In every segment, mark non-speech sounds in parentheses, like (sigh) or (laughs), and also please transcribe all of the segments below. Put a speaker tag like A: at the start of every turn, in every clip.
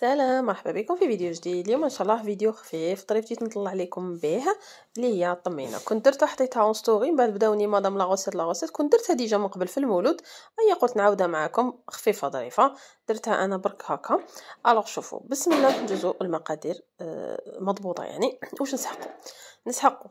A: سلام مرحبا بكم في فيديو جديد اليوم ان شاء الله فيديو خفيف جيت نطلع لكم به اللي هي الطمينه كنت درتها حطيتها اون ستوري من بعد بداوني مدام لا غوسيت لا غوسيت كنت درتها ديجا من قبل في المولود هيا قلت نعاودها معكم خفيفه ظريفه درتها انا برك هكا الوغ شوفوا بسم الله ندوزو المقادير آه، مضبوطه يعني واش نسحقوا نسحقوا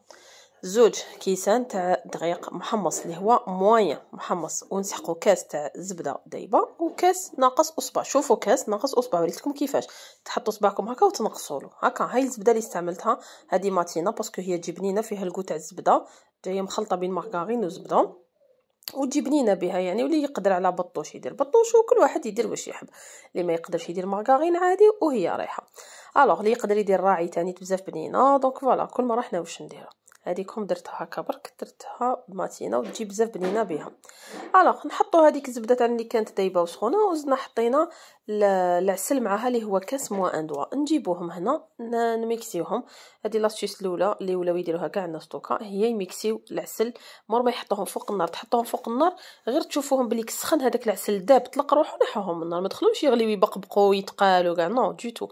A: زوج كيسان تاع دقيق محمص اللي هو موين محمص ونسحقو كاس تاع زبده دايبه وكاس ناقص اصبع شوفوا كاس ناقص اصبع وريتكم كيفاش تحطوا صباعكم هكا وتنقصوا له هكا هاي الزبده اللي استعملتها هذه ماتينا باسكو هي تجي بنينه فيها الكو تاع الزبده جايه مخلطه بين مارغارين وزبده وتجي بنينه بها يعني واللي يقدر على بطوش يدير بطوش وكل واحد يدير واش يحب اللي ما يقدرش يدير مارغارين عادي وهي رايحه الوغ اللي يقدر يدير راعي تاني بزاف بنينه دونك فوالا كل مره حنا واش نديرو هذيكم درتها هكا برك درتها ماتينه وتجي بزاف بنينه بها الوغ نحطوا هذيك الزبده تاع اللي كانت دايبه وسخونه وزدنا حطينا العسل معاها اللي هو كاس موا ان دوا نجيبوهم هنا نميكسيوهم هذه لاستيس الاولى اللي ولاو يديروها كاع الناس دوكا هي يميكسيو العسل مور ما يحطوهم فوق النار تحطوهم فوق النار غير تشوفوهم بلي سخن هذاك العسل داب طلق روحو نحوهم من النار ما دخلوش يغليو يبقبقوا يتقالوا كاع نو دو تو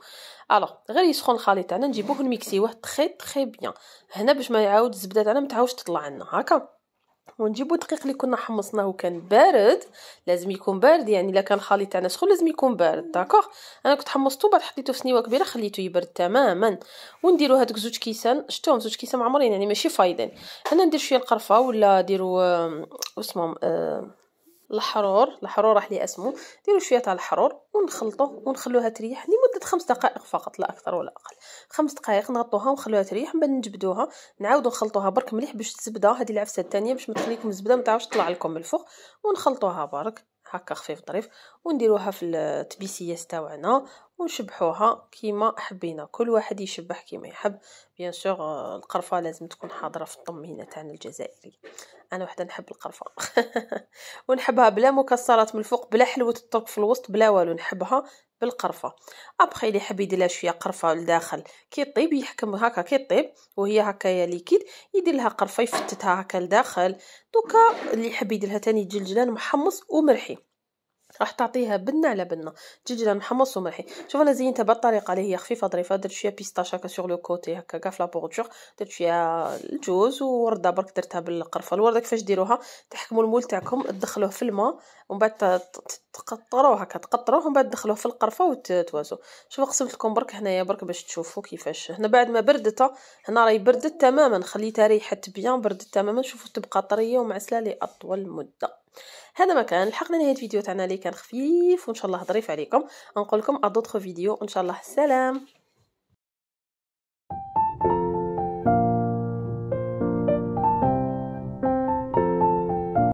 A: الوغ غير يسخن الخليط تاعنا نجيبوه نميكسيوه تري تري بيان هنا باش ما يعاود عاود الزبده تاعنا ما تعاودش تطلع عنا هكا ونجيبو الدقيق اللي كنا حمصناه وكان بارد لازم يكون بارد يعني الا كان الخليط تاعنا سخون لازم يكون بارد داكوغ انا كنت حمصتو بعد حطيته في سنيوه كبيره خليته يبرد تماما ونديرو هذوك زوج كيسان شتوهم زوج كيسان معمرين يعني ماشي فايضين انا ندير شويه القرفه ولا ديرو اسمهم آه الحرور الحرور راح لي اسمه ديروا شويه تاع الحرور ونخلطوه ونخلوها تريح لمده خمس دقائق فقط لا اكثر ولا اقل خمس دقائق نغطوها ونخلوها تريح من بعد نجبدوها نعاودوا نخلطوها برك مليح باش الزبده هذه العفسه الثانيه باش ما تخليكم الزبده ما تعاودش تطلع لكم من الفوق ونخلطوها برك هكا خفيف ظريف ونديروها في التبيسيه تاعنا ونشبحوها كيما حبينا كل واحد يشبح كيما يحب بيان آه، سور القرفه لازم تكون حاضره في الطمينه تاعنا الجزائري انا وحده نحب القرفه (laughs) ونحبها بلا مكسرات من الفوق بلا حلوه الطرق في الوسط بلا والو نحبها بالقرفه ابخي اللي يحب يدير لها شويه قرفه لداخل كي طيب يحكم هكا كي طيب وهي يا ليكيد يدير لها قرفه يفتتها هكا لداخل دوكا اللي يحب يدير لها تاني جلجلان محمص ومرحي راح تعطيها بنه على بنه الدجاج محمص وملحي شوف انا زينتها بالطريقه اللي هي خفيفه ظريفه درت شويه بيستاش هكا سور لو كوتي هكا كاع في لابوغتور درت شويه الجوز وورده برك درتها بالقرفه الورده كيفاش ديروها تحكموا المول تاعكم تدخلوه في الماء ومن بعد تقطروه هكا تقطروه ومن بعد تدخلوه في القرفه وتوازو شوف قسمت لكم برك هنايا برك باش تشوفوا كيفاش هنا بعد ما بردت هنا راهي بردت تماما خليتها ريحت بيان بردت تماما شوفوا تبقى طريه ومعسله لاطول مده هذا ما كان لحقنا نهايه الفيديو تاعنا اللي كان خفيف وان شاء الله ظريف عليكم نقول لكم ادوطخ فيديو ان شاء الله سلام